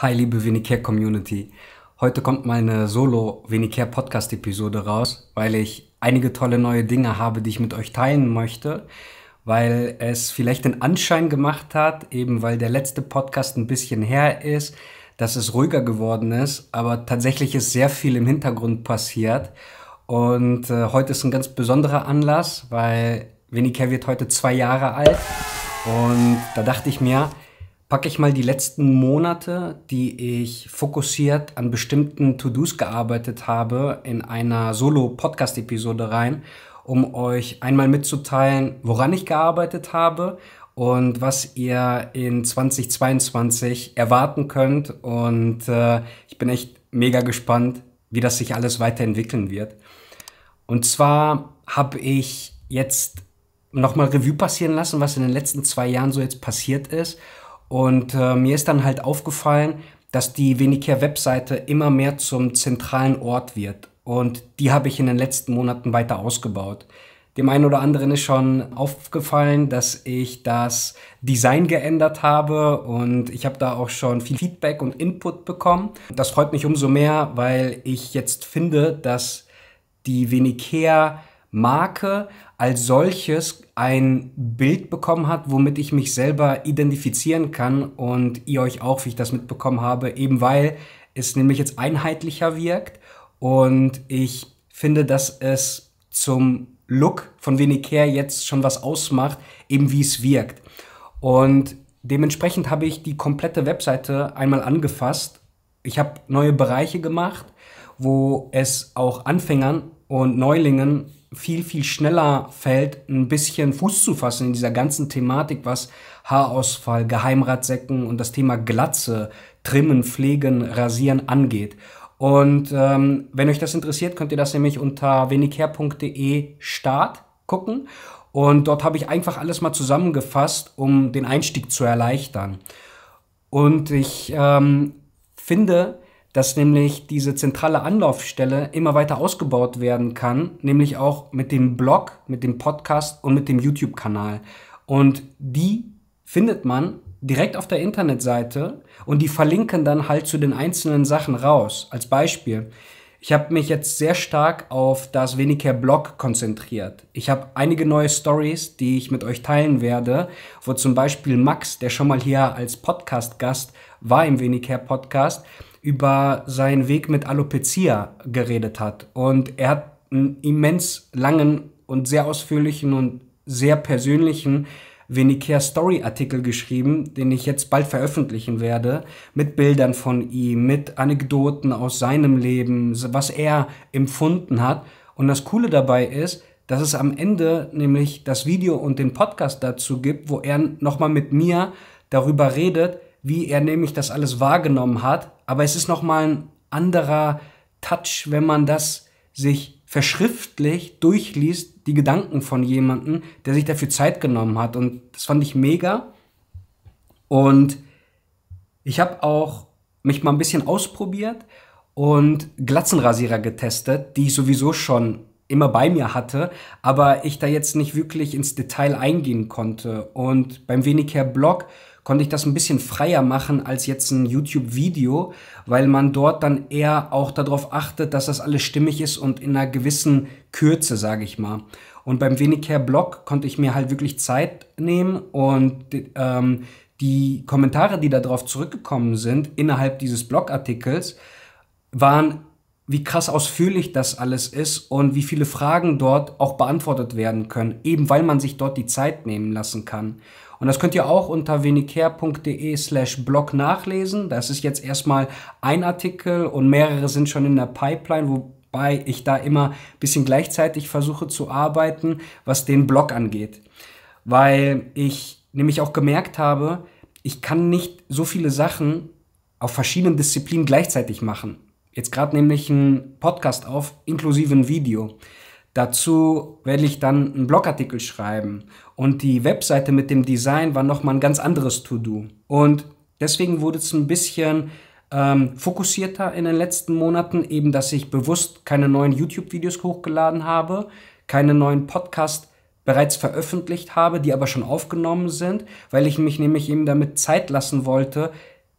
Hi liebe Venicare Community. Heute kommt meine Solo Venicare Podcast Episode raus, weil ich einige tolle neue Dinge habe, die ich mit euch teilen möchte, weil es vielleicht den Anschein gemacht hat, eben weil der letzte Podcast ein bisschen her ist, dass es ruhiger geworden ist, aber tatsächlich ist sehr viel im Hintergrund passiert und äh, heute ist ein ganz besonderer Anlass, weil Venicare wird heute zwei Jahre alt und da dachte ich mir, packe ich mal die letzten Monate, die ich fokussiert an bestimmten To-Dos gearbeitet habe, in einer Solo-Podcast-Episode rein, um euch einmal mitzuteilen, woran ich gearbeitet habe und was ihr in 2022 erwarten könnt. Und äh, ich bin echt mega gespannt, wie das sich alles weiterentwickeln wird. Und zwar habe ich jetzt nochmal Revue passieren lassen, was in den letzten zwei Jahren so jetzt passiert ist und äh, mir ist dann halt aufgefallen, dass die Venicare-Webseite immer mehr zum zentralen Ort wird. Und die habe ich in den letzten Monaten weiter ausgebaut. Dem einen oder anderen ist schon aufgefallen, dass ich das Design geändert habe und ich habe da auch schon viel Feedback und Input bekommen. Das freut mich umso mehr, weil ich jetzt finde, dass die Venicare Marke als solches ein Bild bekommen hat, womit ich mich selber identifizieren kann und ihr euch auch, wie ich das mitbekommen habe, eben weil es nämlich jetzt einheitlicher wirkt und ich finde, dass es zum Look von Venicare jetzt schon was ausmacht, eben wie es wirkt. Und dementsprechend habe ich die komplette Webseite einmal angefasst. Ich habe neue Bereiche gemacht, wo es auch Anfängern und Neulingen viel, viel schneller fällt, ein bisschen Fuß zu fassen in dieser ganzen Thematik, was Haarausfall, Geheimratsäcken und das Thema Glatze, Trimmen, Pflegen, Rasieren angeht. Und ähm, wenn euch das interessiert, könnt ihr das nämlich unter wenigher.de Start gucken. Und dort habe ich einfach alles mal zusammengefasst, um den Einstieg zu erleichtern. Und ich ähm, finde, dass nämlich diese zentrale Anlaufstelle immer weiter ausgebaut werden kann, nämlich auch mit dem Blog, mit dem Podcast und mit dem YouTube-Kanal. Und die findet man direkt auf der Internetseite und die verlinken dann halt zu den einzelnen Sachen raus. Als Beispiel, ich habe mich jetzt sehr stark auf das Weniger Blog konzentriert. Ich habe einige neue Stories, die ich mit euch teilen werde, wo zum Beispiel Max, der schon mal hier als Podcast-Gast war im Weniger Podcast, über seinen Weg mit Alopecia geredet hat. Und er hat einen immens langen und sehr ausführlichen und sehr persönlichen Venicare Story Artikel geschrieben, den ich jetzt bald veröffentlichen werde, mit Bildern von ihm, mit Anekdoten aus seinem Leben, was er empfunden hat. Und das Coole dabei ist, dass es am Ende nämlich das Video und den Podcast dazu gibt, wo er nochmal mit mir darüber redet, wie er nämlich das alles wahrgenommen hat, aber es ist nochmal ein anderer Touch, wenn man das sich verschriftlich durchliest, die Gedanken von jemandem, der sich dafür Zeit genommen hat. Und das fand ich mega. Und ich habe auch mich mal ein bisschen ausprobiert und Glatzenrasierer getestet, die ich sowieso schon immer bei mir hatte, aber ich da jetzt nicht wirklich ins Detail eingehen konnte. Und beim Wenigher Blog konnte ich das ein bisschen freier machen als jetzt ein YouTube-Video, weil man dort dann eher auch darauf achtet, dass das alles stimmig ist und in einer gewissen Kürze, sage ich mal. Und beim Wenigher Blog konnte ich mir halt wirklich Zeit nehmen und ähm, die Kommentare, die darauf zurückgekommen sind, innerhalb dieses Blogartikels, waren wie krass ausführlich das alles ist und wie viele Fragen dort auch beantwortet werden können, eben weil man sich dort die Zeit nehmen lassen kann. Und das könnt ihr auch unter venicare.de slash blog nachlesen. Das ist jetzt erstmal ein Artikel und mehrere sind schon in der Pipeline, wobei ich da immer ein bisschen gleichzeitig versuche zu arbeiten, was den Blog angeht. Weil ich nämlich auch gemerkt habe, ich kann nicht so viele Sachen auf verschiedenen Disziplinen gleichzeitig machen jetzt gerade nämlich einen Podcast auf, inklusive ein Video. Dazu werde ich dann einen Blogartikel schreiben. Und die Webseite mit dem Design war nochmal ein ganz anderes To-Do. Und deswegen wurde es ein bisschen ähm, fokussierter in den letzten Monaten, eben dass ich bewusst keine neuen YouTube-Videos hochgeladen habe, keine neuen Podcasts bereits veröffentlicht habe, die aber schon aufgenommen sind, weil ich mich nämlich eben damit Zeit lassen wollte,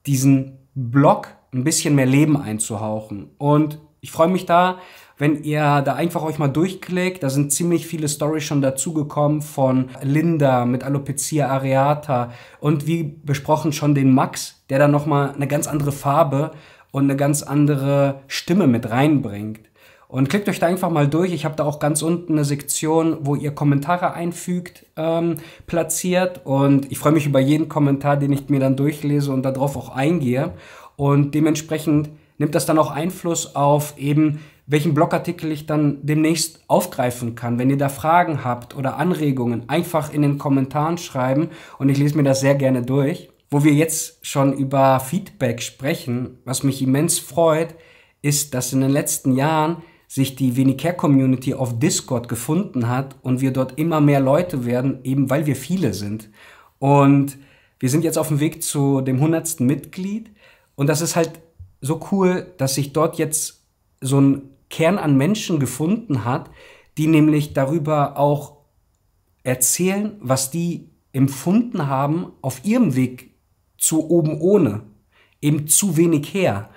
diesen Blog ein bisschen mehr Leben einzuhauchen. Und ich freue mich da, wenn ihr da einfach euch mal durchklickt. Da sind ziemlich viele Stories schon dazugekommen von Linda mit Alopecia areata und wie besprochen schon den Max, der da nochmal eine ganz andere Farbe und eine ganz andere Stimme mit reinbringt. Und klickt euch da einfach mal durch. Ich habe da auch ganz unten eine Sektion, wo ihr Kommentare einfügt, ähm, platziert. Und ich freue mich über jeden Kommentar, den ich mir dann durchlese und darauf auch eingehe. Und dementsprechend nimmt das dann auch Einfluss auf eben, welchen Blogartikel ich dann demnächst aufgreifen kann. Wenn ihr da Fragen habt oder Anregungen, einfach in den Kommentaren schreiben und ich lese mir das sehr gerne durch. Wo wir jetzt schon über Feedback sprechen, was mich immens freut, ist, dass in den letzten Jahren sich die Venicare Community auf Discord gefunden hat und wir dort immer mehr Leute werden, eben weil wir viele sind. Und wir sind jetzt auf dem Weg zu dem 100. Mitglied und das ist halt so cool, dass sich dort jetzt so ein Kern an Menschen gefunden hat, die nämlich darüber auch erzählen, was die empfunden haben auf ihrem Weg zu oben ohne, eben zu wenig her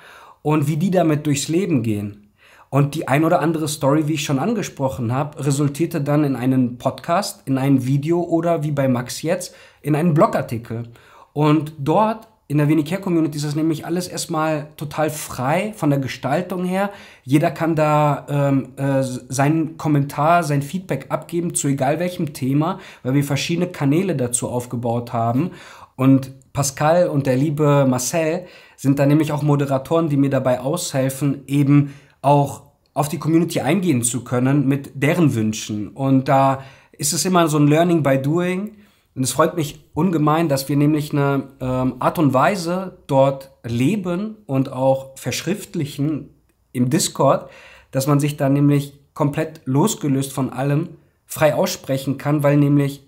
und wie die damit durchs Leben gehen. Und die ein oder andere Story, wie ich schon angesprochen habe, resultierte dann in einen Podcast, in ein Video oder wie bei Max jetzt, in einen Blogartikel. Und dort in der Wenig Community ist das nämlich alles erstmal total frei von der Gestaltung her. Jeder kann da ähm, äh, seinen Kommentar, sein Feedback abgeben zu egal welchem Thema, weil wir verschiedene Kanäle dazu aufgebaut haben. Und Pascal und der liebe Marcel sind da nämlich auch Moderatoren, die mir dabei aushelfen, eben auch auf die Community eingehen zu können mit deren Wünschen. Und da ist es immer so ein Learning by Doing und es freut mich ungemein, dass wir nämlich eine ähm, Art und Weise dort leben und auch verschriftlichen im Discord, dass man sich da nämlich komplett losgelöst von allem frei aussprechen kann, weil nämlich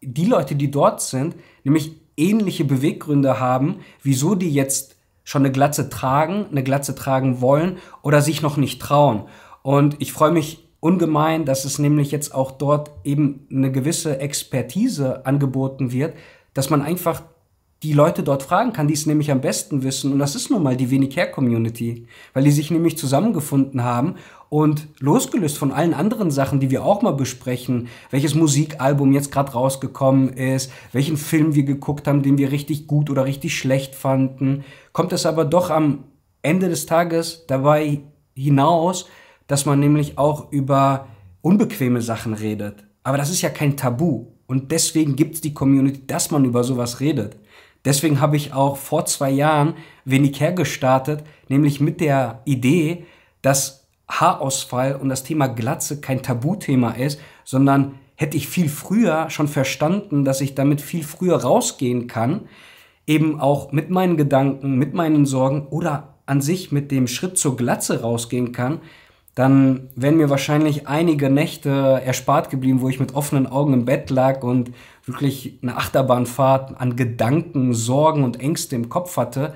die Leute, die dort sind, nämlich ähnliche Beweggründe haben, wieso die jetzt schon eine Glatze tragen, eine Glatze tragen wollen oder sich noch nicht trauen. Und ich freue mich ungemein, dass es nämlich jetzt auch dort eben eine gewisse Expertise angeboten wird, dass man einfach die Leute dort fragen kann, die es nämlich am besten wissen. Und das ist nun mal die Wenig Care Community, weil die sich nämlich zusammengefunden haben und losgelöst von allen anderen Sachen, die wir auch mal besprechen, welches Musikalbum jetzt gerade rausgekommen ist, welchen Film wir geguckt haben, den wir richtig gut oder richtig schlecht fanden, kommt es aber doch am Ende des Tages dabei hinaus, dass man nämlich auch über unbequeme Sachen redet. Aber das ist ja kein Tabu. Und deswegen gibt es die Community, dass man über sowas redet. Deswegen habe ich auch vor zwei Jahren wenig hergestartet, nämlich mit der Idee, dass Haarausfall und das Thema Glatze kein Tabuthema ist, sondern hätte ich viel früher schon verstanden, dass ich damit viel früher rausgehen kann, eben auch mit meinen Gedanken, mit meinen Sorgen oder an sich mit dem Schritt zur Glatze rausgehen kann, dann wären mir wahrscheinlich einige Nächte erspart geblieben, wo ich mit offenen Augen im Bett lag und wirklich eine Achterbahnfahrt an Gedanken, Sorgen und Ängste im Kopf hatte,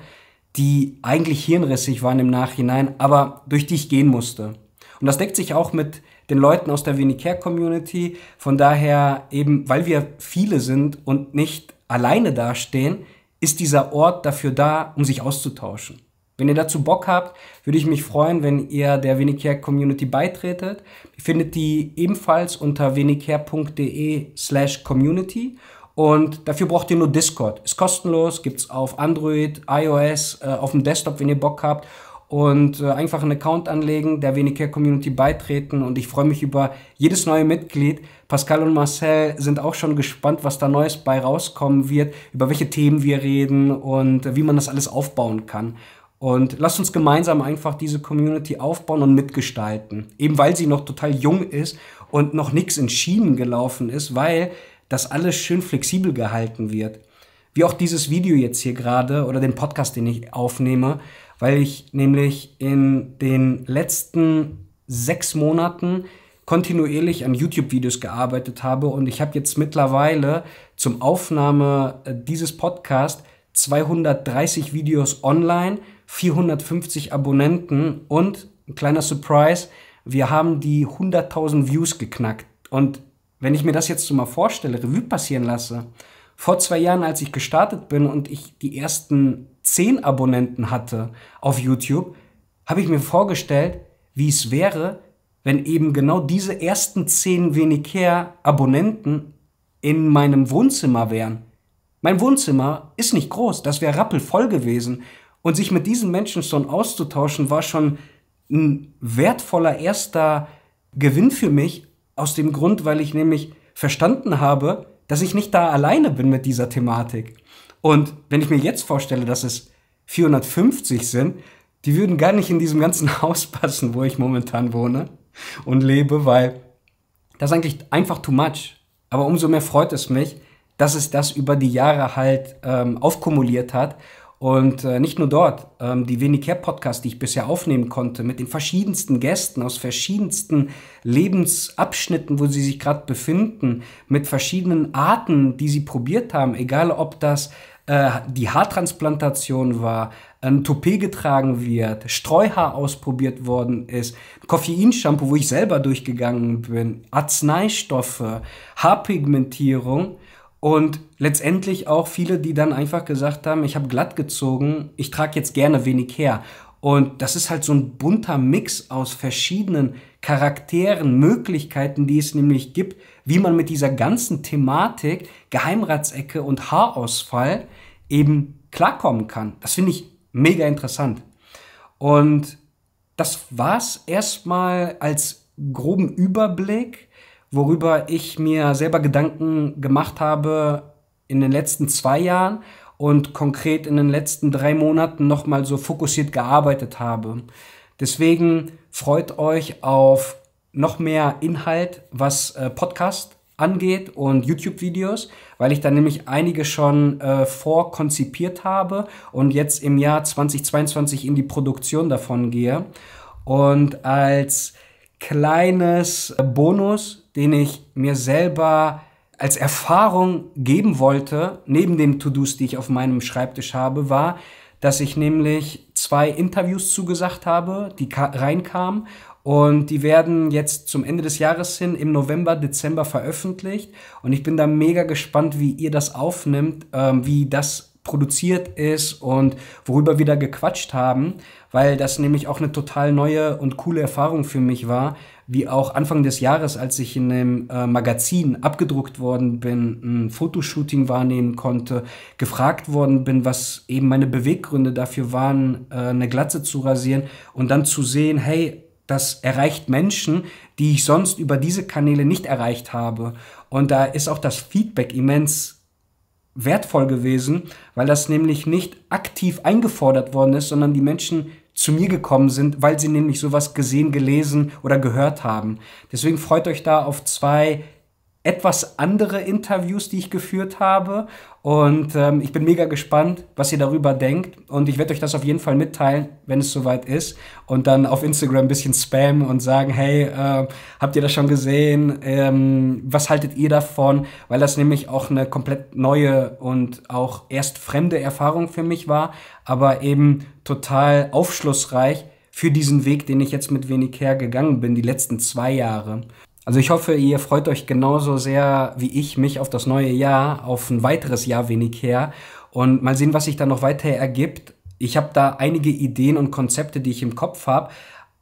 die eigentlich hirnrissig waren im Nachhinein, aber durch die ich gehen musste. Und das deckt sich auch mit den Leuten aus der Care Community. Von daher eben, weil wir viele sind und nicht alleine dastehen, ist dieser Ort dafür da, um sich auszutauschen. Wenn ihr dazu Bock habt, würde ich mich freuen, wenn ihr der Venicare Community beitretet. Ihr findet die ebenfalls unter venicare.de slash community und dafür braucht ihr nur Discord. Ist kostenlos, gibt's auf Android, iOS, äh, auf dem Desktop, wenn ihr Bock habt. Und äh, einfach einen Account anlegen, der Venicare Community beitreten. Und ich freue mich über jedes neue Mitglied. Pascal und Marcel sind auch schon gespannt, was da Neues bei rauskommen wird, über welche Themen wir reden und äh, wie man das alles aufbauen kann. Und lasst uns gemeinsam einfach diese Community aufbauen und mitgestalten. Eben weil sie noch total jung ist und noch nichts in Schienen gelaufen ist, weil das alles schön flexibel gehalten wird. Wie auch dieses Video jetzt hier gerade oder den Podcast, den ich aufnehme, weil ich nämlich in den letzten sechs Monaten kontinuierlich an YouTube-Videos gearbeitet habe und ich habe jetzt mittlerweile zum Aufnahme äh, dieses Podcasts 230 Videos online 450 Abonnenten und ein kleiner Surprise, wir haben die 100.000 Views geknackt. Und wenn ich mir das jetzt so mal vorstelle, Revue passieren lasse, vor zwei Jahren, als ich gestartet bin und ich die ersten 10 Abonnenten hatte auf YouTube, habe ich mir vorgestellt, wie es wäre, wenn eben genau diese ersten 10 weniger Abonnenten in meinem Wohnzimmer wären. Mein Wohnzimmer ist nicht groß, das wäre rappelvoll gewesen. Und sich mit diesen Menschen schon auszutauschen, war schon ein wertvoller erster Gewinn für mich, aus dem Grund, weil ich nämlich verstanden habe, dass ich nicht da alleine bin mit dieser Thematik. Und wenn ich mir jetzt vorstelle, dass es 450 sind, die würden gar nicht in diesem ganzen Haus passen, wo ich momentan wohne und lebe, weil das ist eigentlich einfach too much. Aber umso mehr freut es mich, dass es das über die Jahre halt ähm, aufkumuliert hat und äh, nicht nur dort, ähm, die Wenig Podcast, die ich bisher aufnehmen konnte, mit den verschiedensten Gästen aus verschiedensten Lebensabschnitten, wo sie sich gerade befinden, mit verschiedenen Arten, die sie probiert haben, egal ob das äh, die Haartransplantation war, ein Toupet getragen wird, Streuhaar ausprobiert worden ist, Koffeinshampoo, wo ich selber durchgegangen bin, Arzneistoffe, äh, Haarpigmentierung und letztendlich auch viele, die dann einfach gesagt haben, ich habe glatt gezogen, ich trage jetzt gerne wenig her. Und das ist halt so ein bunter Mix aus verschiedenen Charakteren, Möglichkeiten, die es nämlich gibt, wie man mit dieser ganzen Thematik Geheimratsecke und Haarausfall eben klarkommen kann. Das finde ich mega interessant. Und das war es erstmal als groben Überblick worüber ich mir selber Gedanken gemacht habe in den letzten zwei Jahren und konkret in den letzten drei Monaten nochmal so fokussiert gearbeitet habe. Deswegen freut euch auf noch mehr Inhalt, was äh, Podcast angeht und YouTube-Videos, weil ich da nämlich einige schon äh, vorkonzipiert habe und jetzt im Jahr 2022 in die Produktion davon gehe. Und als kleines Bonus, den ich mir selber als Erfahrung geben wollte, neben den To-Dos, die ich auf meinem Schreibtisch habe, war, dass ich nämlich zwei Interviews zugesagt habe, die reinkamen und die werden jetzt zum Ende des Jahres hin im November, Dezember veröffentlicht. Und ich bin da mega gespannt, wie ihr das aufnimmt, ähm, wie das produziert ist und worüber wir da gequatscht haben, weil das nämlich auch eine total neue und coole Erfahrung für mich war, wie auch Anfang des Jahres, als ich in einem äh, Magazin abgedruckt worden bin, ein Fotoshooting wahrnehmen konnte, gefragt worden bin, was eben meine Beweggründe dafür waren, äh, eine Glatze zu rasieren und dann zu sehen, hey, das erreicht Menschen, die ich sonst über diese Kanäle nicht erreicht habe. Und da ist auch das Feedback immens wertvoll gewesen, weil das nämlich nicht aktiv eingefordert worden ist, sondern die Menschen zu mir gekommen sind, weil sie nämlich sowas gesehen, gelesen oder gehört haben. Deswegen freut euch da auf zwei etwas andere Interviews, die ich geführt habe. Und ähm, ich bin mega gespannt, was ihr darüber denkt. Und ich werde euch das auf jeden Fall mitteilen, wenn es soweit ist. Und dann auf Instagram ein bisschen spammen und sagen, hey, äh, habt ihr das schon gesehen? Ähm, was haltet ihr davon? Weil das nämlich auch eine komplett neue und auch erst fremde Erfahrung für mich war, aber eben total aufschlussreich für diesen Weg, den ich jetzt mit wenig gegangen bin, die letzten zwei Jahre. Also ich hoffe, ihr freut euch genauso sehr wie ich mich auf das neue Jahr, auf ein weiteres Jahr wenig her und mal sehen, was sich da noch weiter ergibt. Ich habe da einige Ideen und Konzepte, die ich im Kopf habe,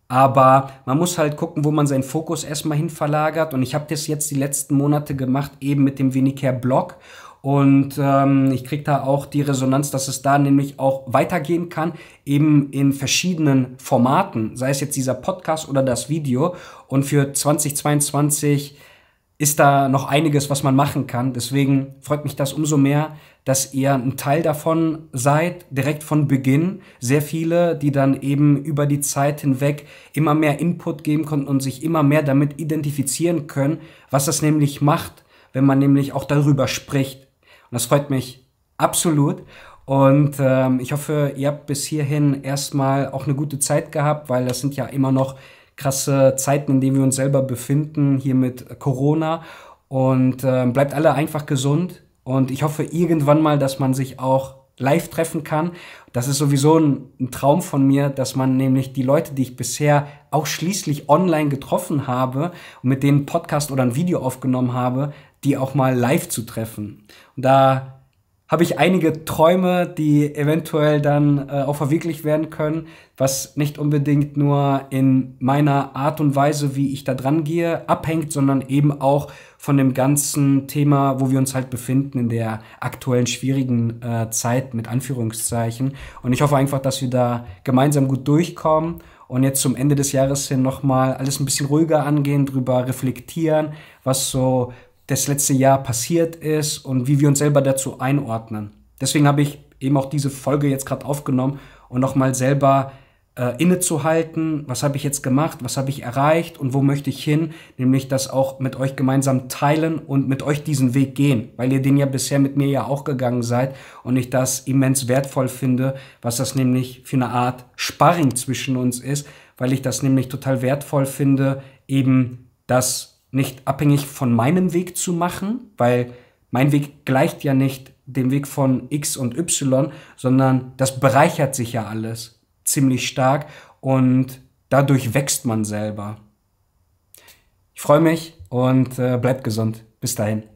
aber man muss halt gucken, wo man seinen Fokus erstmal hin verlagert. Und ich habe das jetzt die letzten Monate gemacht, eben mit dem Weniger Blog. Und ähm, ich kriege da auch die Resonanz, dass es da nämlich auch weitergehen kann, eben in verschiedenen Formaten, sei es jetzt dieser Podcast oder das Video. Und für 2022 ist da noch einiges, was man machen kann. Deswegen freut mich das umso mehr, dass ihr ein Teil davon seid, direkt von Beginn. Sehr viele, die dann eben über die Zeit hinweg immer mehr Input geben konnten und sich immer mehr damit identifizieren können, was das nämlich macht, wenn man nämlich auch darüber spricht, und das freut mich absolut. Und ähm, ich hoffe, ihr habt bis hierhin erstmal auch eine gute Zeit gehabt, weil das sind ja immer noch krasse Zeiten, in denen wir uns selber befinden, hier mit Corona. Und ähm, bleibt alle einfach gesund. Und ich hoffe irgendwann mal, dass man sich auch live treffen kann. Das ist sowieso ein, ein Traum von mir, dass man nämlich die Leute, die ich bisher auch schließlich online getroffen habe und mit denen Podcast oder ein Video aufgenommen habe, die auch mal live zu treffen. Und da habe ich einige Träume, die eventuell dann äh, auch verwirklicht werden können, was nicht unbedingt nur in meiner Art und Weise, wie ich da dran gehe, abhängt, sondern eben auch von dem ganzen Thema, wo wir uns halt befinden in der aktuellen schwierigen äh, Zeit mit Anführungszeichen. Und ich hoffe einfach, dass wir da gemeinsam gut durchkommen und jetzt zum Ende des Jahres hin nochmal alles ein bisschen ruhiger angehen, drüber reflektieren, was so das letzte Jahr passiert ist und wie wir uns selber dazu einordnen. Deswegen habe ich eben auch diese Folge jetzt gerade aufgenommen und nochmal selber äh, innezuhalten, was habe ich jetzt gemacht, was habe ich erreicht und wo möchte ich hin, nämlich das auch mit euch gemeinsam teilen und mit euch diesen Weg gehen, weil ihr den ja bisher mit mir ja auch gegangen seid und ich das immens wertvoll finde, was das nämlich für eine Art Sparring zwischen uns ist, weil ich das nämlich total wertvoll finde, eben das nicht abhängig von meinem Weg zu machen, weil mein Weg gleicht ja nicht dem Weg von X und Y, sondern das bereichert sich ja alles ziemlich stark und dadurch wächst man selber. Ich freue mich und äh, bleibt gesund. Bis dahin.